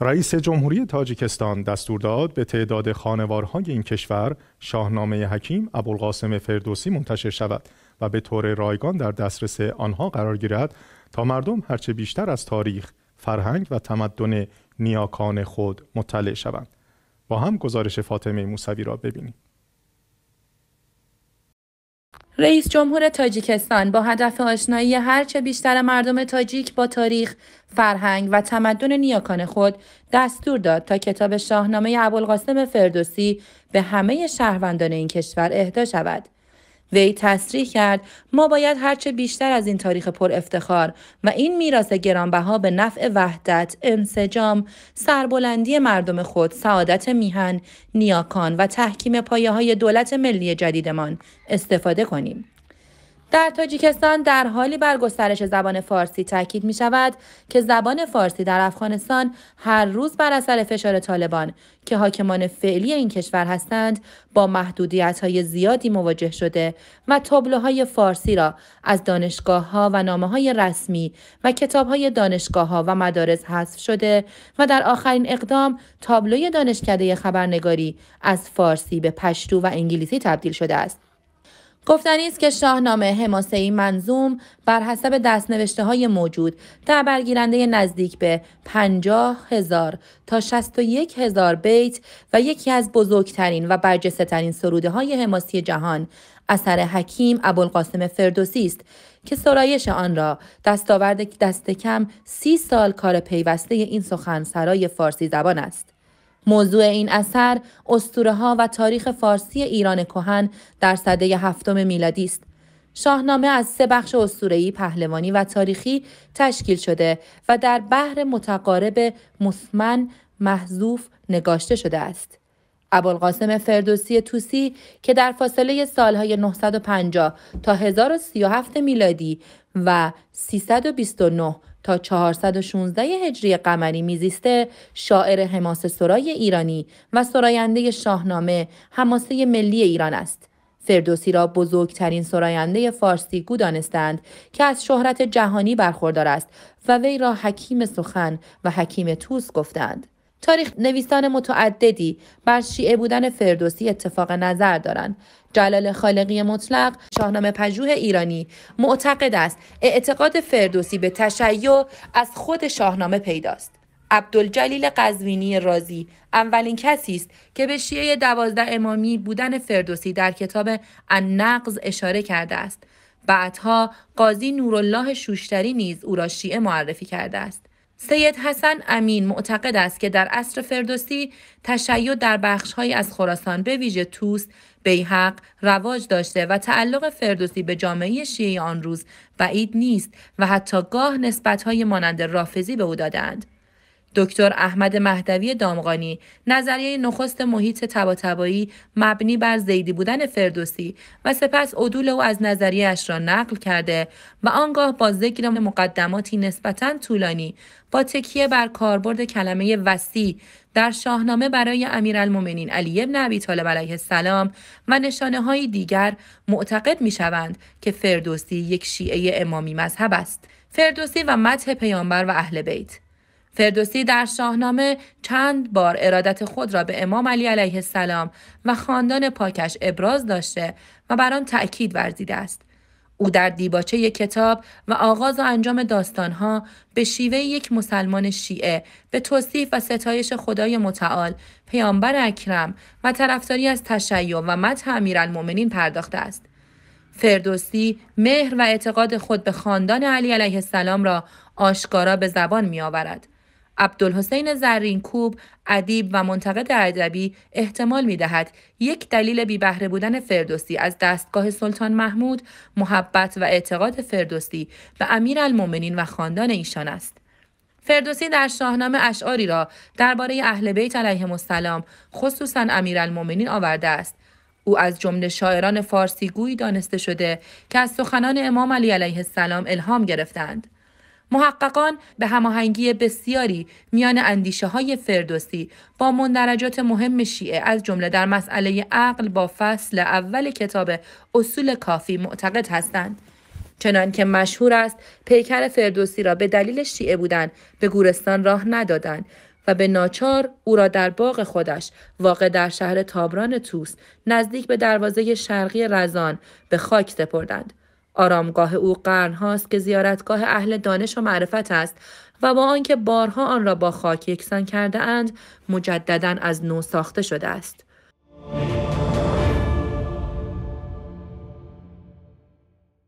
رئیس جمهوری تاجیکستان دستور داد به تعداد خانوارهای این کشور شاهنامه حکیم ابوالقاسم فردوسی منتشر شود و به طور رایگان در دسترس آنها قرار گیرد تا مردم هرچه بیشتر از تاریخ، فرهنگ و تمدن نیاکان خود مطلع شوند. با هم گزارش فاطمه موسوی را ببینیم. رئیس جمهور تاجیکستان با هدف آشنایی هرچه بیشتر مردم تاجیک با تاریخ، فرهنگ و تمدن نیاکان خود دستور داد تا کتاب شاهنامه ابوالقاسم فردوسی به همه شهروندان این کشور اهدا شود. وی تصریح کرد ما باید هرچه بیشتر از این تاریخ پر افتخار و این میراث گرانبها به نفع وحدت، انسجام، سربلندی مردم خود، سعادت میهن، نیاکان و تحکیم پایه های دولت ملی جدیدمان استفاده کنیم. در تاجیکستان در حالی بر گسترش زبان فارسی تاکید می شود که زبان فارسی در افغانستان هر روز بر اثر فشار طالبان که حاکمان فعلی این کشور هستند با محدودیت های زیادی مواجه شده و تابلوهای فارسی را از دانشگاه ها و نامه های رسمی و کتاب های دانشگاه ها و مدارس حذف شده و در آخرین اقدام تابلوی دانشکده خبرنگاری از فارسی به پشتو و انگلیسی تبدیل شده است. گفتنی است که شاهنامه حماسه منظوم بر حسب نوشته های موجود در برگیرنده نزدیک به 50 هزار تا 61 هزار بیت و یکی از بزرگترین و برجسته‌ترین ترین سروده های حماسی جهان اثر حکیم ابوالقاسم فردوسی است که سرایش آن را دستاورد دست کم سی سال کار پیوسته این سخن سرای فارسی زبان است. موضوع این اثر اسطوره ها و تاریخ فارسی ایران کهن در سده هفتم میلادی است. شاهنامه از سه بخش اسطوره‌ای، پهلوانی و تاریخی تشکیل شده و در بحر متقارب مثمن محذوف نگاشته شده است. ابوالقاسم فردوسی توسی که در فاصله سالهای 950 تا 1037 میلادی و 329 تا 416 هجری قمری میزیسته شاعر حماسه سرای ایرانی و سراینده شاهنامه حماسه ملی ایران است. فردوسی را بزرگترین سراینده فارسی گو دانستند که از شهرت جهانی برخوردار است و وی را حکیم سخن و حکیم توس گفتند. تاریخ نویسان متعددی بر شیعه بودن فردوسی اتفاق نظر دارند. جلال خالقی مطلق شاهنامه پژوه ایرانی معتقد است اعتقاد فردوسی به تشیع از خود شاهنامه پیداست. عبدالجلیل قزوینی رازی اولین کسی است که به شیعه دوازده امامی بودن فردوسی در کتاب النقض اشاره کرده است. بعدها قاضی نورالله شوشتری نیز او را شیعه معرفی کرده است. سید حسن امین معتقد است که در عصر فردوسی تشیع در بخشهایی از خراسان به ویژه توس، بیحق رواج داشته و تعلق فردوسی به جامعه شیعه آن روز بعید نیست و حتی گاه نسبتهای مانند رافزی به او دادند. دکتر احمد مهدوی دامغانی نظریه نخست محیط تباتبایی مبنی بر زیدی بودن فردوسی و سپس عدول او از نظریه اش را نقل کرده و آنگاه با ذکر مقدماتی نسبتا طولانی با تکیه بر کاربرد کلمه وسیع در شاهنامه برای امیرالمؤمنین علی ابن ابی طالب علیه السلام و نشانه های دیگر معتقد می شوند که فردوسی یک شیعه امامی مذهب است. فردوسی و متح پیامبر و اهل بیت فردوسی در شاهنامه چند بار ارادت خود را به امام علی علیه السلام و خاندان پاکش ابراز داشته و بر آن تأکید ورزیده است. او در دیباچه یک کتاب و آغاز و انجام داستانها به شیوه یک مسلمان شیعه به توصیف و ستایش خدای متعال، پیامبر اکرم و طرفداری از تشیع و امیر امیرالمؤمنین پرداخته است. فردوسی مهر و اعتقاد خود به خاندان علی علیه السلام را آشکارا به زبان می آورد. عبدالحسین زرین کوب، ادیب و منتقد ادبی احتمال می دهد یک دلیل بی بهره بودن فردوسی از دستگاه سلطان محمود محبت و اعتقاد فردوسی به امیرالمؤمنین و خاندان ایشان است فردوسی در شاهنامه اشعاری را درباره اهل بیت علیهم السلام خصوصا امیرالمؤمنین آورده است او از جمله شاعران فارسی گویی دانسته شده که از سخنان امام علی علیه السلام الهام گرفتند محققان به هماهنگی بسیاری میان اندیشه های فردوسی با مندرجات مهم شیعه از جمله در مسئله عقل با فصل اول کتاب اصول کافی معتقد هستند چنانکه مشهور است پیکر فردوسی را به دلیل شیعه بودن به گورستان راه ندادند و به ناچار او را در باغ خودش واقع در شهر تابران توس نزدیک به دروازه شرقی رزان به خاک سپردند آرامگاه او قرنهاست که زیارتگاه اهل دانش و معرفت است و با آنکه بارها آن را با خاک یکسان کرده اند مجددا از نو ساخته شده است.